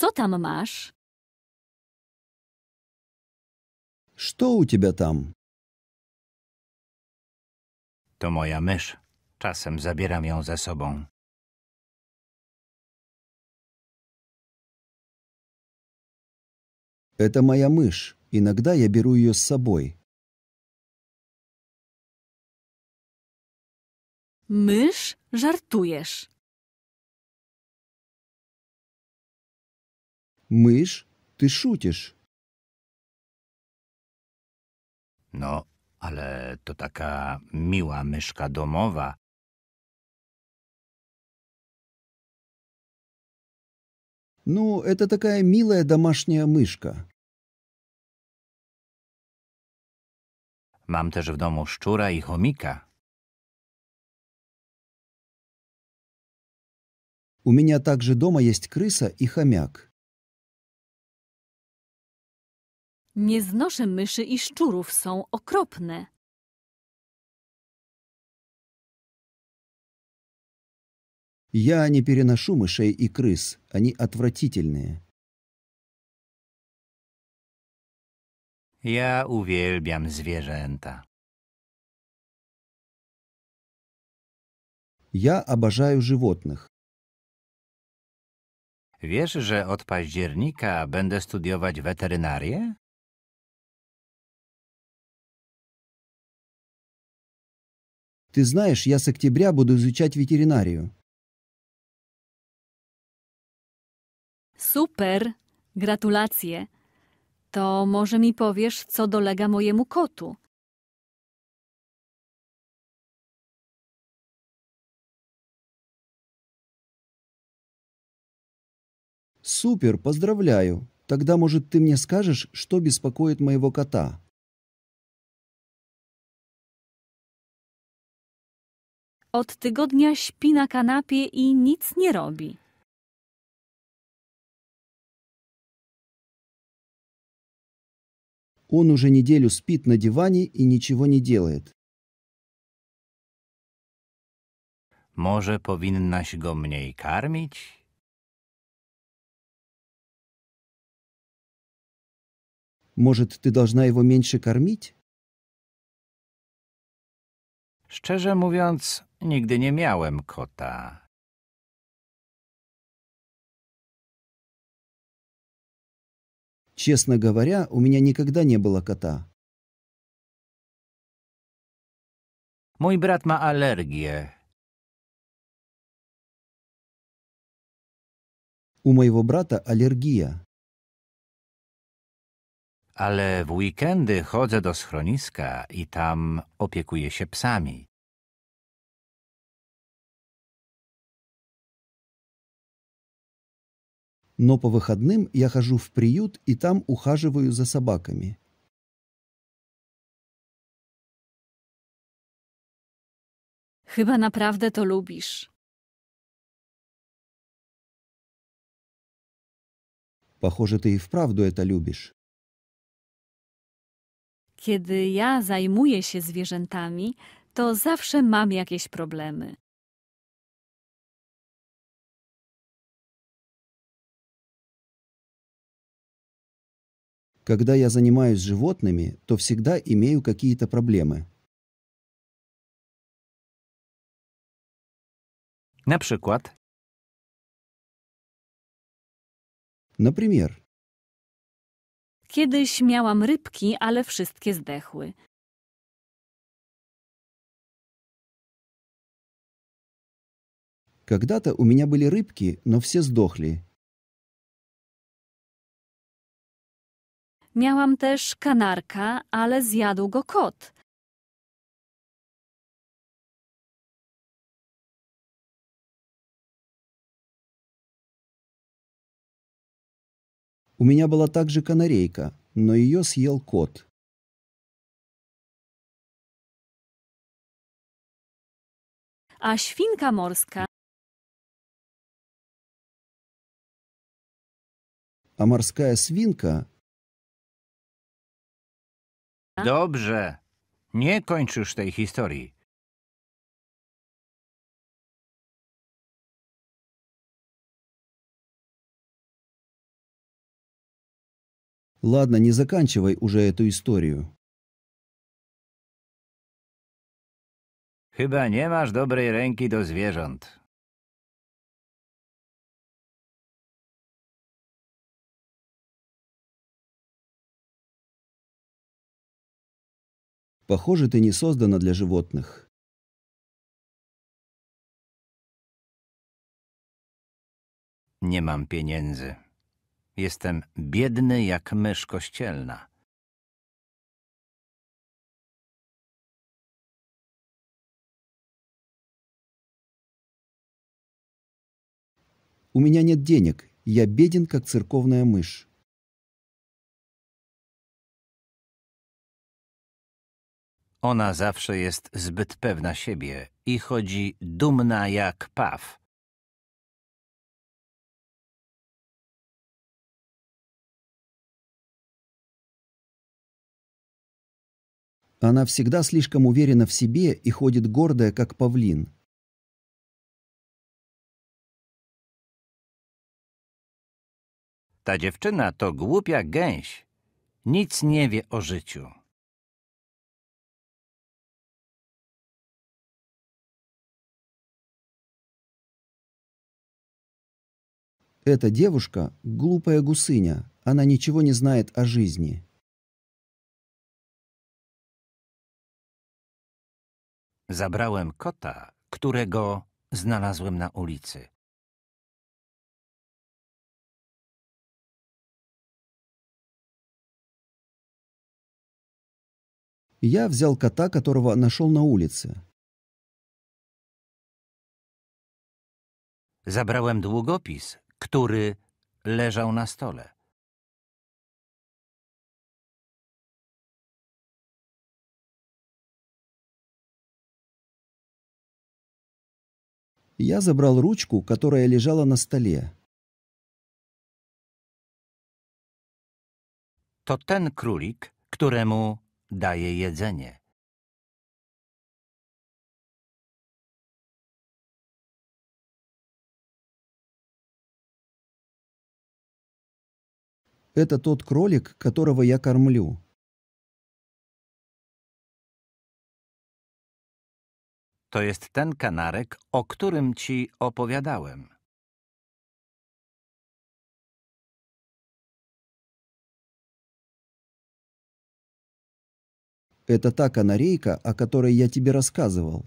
Co tam masz? Что у тебя там? To moja mysz. Czasem zabieram ją ze sobą. Это моя мышь. Иногда я беру ее с собой. Mysz? Żartujesz. Мышь, ty szutisz. No, ale to taka miła myszka domowa. Ну, это такая милая домашняя мышка. Mam też w domu szczura i chomika. У меня также дома есть крыса и хомяк. Nie znoszę myszy i szczurów, są okropne. Я не переношу мышей и крыс, они отвратительные. Ja uwielbiam zwierzęta. Я обожаю животных. Wiesz, że od października będę studiować weterynarię? Ты знаешь, я с октября буду изучать ветеринарию. Супер, gratulacje. To może mi powiesz, co dolega mojemu kotu? Супер, поздравляю. Тогда, может, ты мне скажешь, что беспокоит моего кота? Od tygodnia śpi na kanapie i nic nie robi. On już неделю спит na dywanie i nic nie robi. Może powinnaś go mniej karmić? Może ty должна его меньше кормить? Szczerze mówiąc, Nigdy nie miałem kota. Честно говоря, у меня никогда не было кота. Mój brat ma alergię. У моего брата аллергия. Ale w weekendy chodzę do schroniska i tam opiekuję się psami. но по выходным я хожу в приют и там ухаживаю за собаками. Chyba naprawdę to lubisz. Похоже, ты и вправду это любишь. Kiedy ja zajmuję się zwierzętami, to zawsze mam jakieś problemy. Когда я занимаюсь животными, то всегда имею какие-то проблемы. На Например. Kiedyś miałam rybki, ale wszystkie zdechły. Когда-то у меня были рыбки, но все сдохли, Miałam też kanarka, ale zjadł go kot. У меня была также канарейка, но ее съел кот. А świnka морская, А морская свинка Dobrze. Nie kończysz tej historii. Ладно, не заканчивай уже эту историю. Chyba nie masz dobrej ręki do zwierząt. Похоже, ты не создана для животных. Не мам, pieniędzy. Jestem biedny jak mysz kościelna. У меня нет денег. Я беден, как церковная мышь. Ona zawsze jest zbyt pewna siebie i chodzi dumna jak paw. Она всегда слишком уверена в себе и ходит гордая, как павлин. Ta dziewczyna to głupia gęś. Nic nie wie o życiu. Эта девушка — глупая гусыня, она ничего не знает о жизни. Zabrałem kota, którego znalazłem na ulicy. Я взял кота, которого нашел на улице. Zabrałem długopis, który leżał na stole. Я забрал ручку, которая лежала на столе. To ten królik, któremu daje jedzenie. Это тот кролик, которого я кормлю. То есть, тен канарек, о котором ci opowiadałem. Это та канарейка, о которой я тебе рассказывал.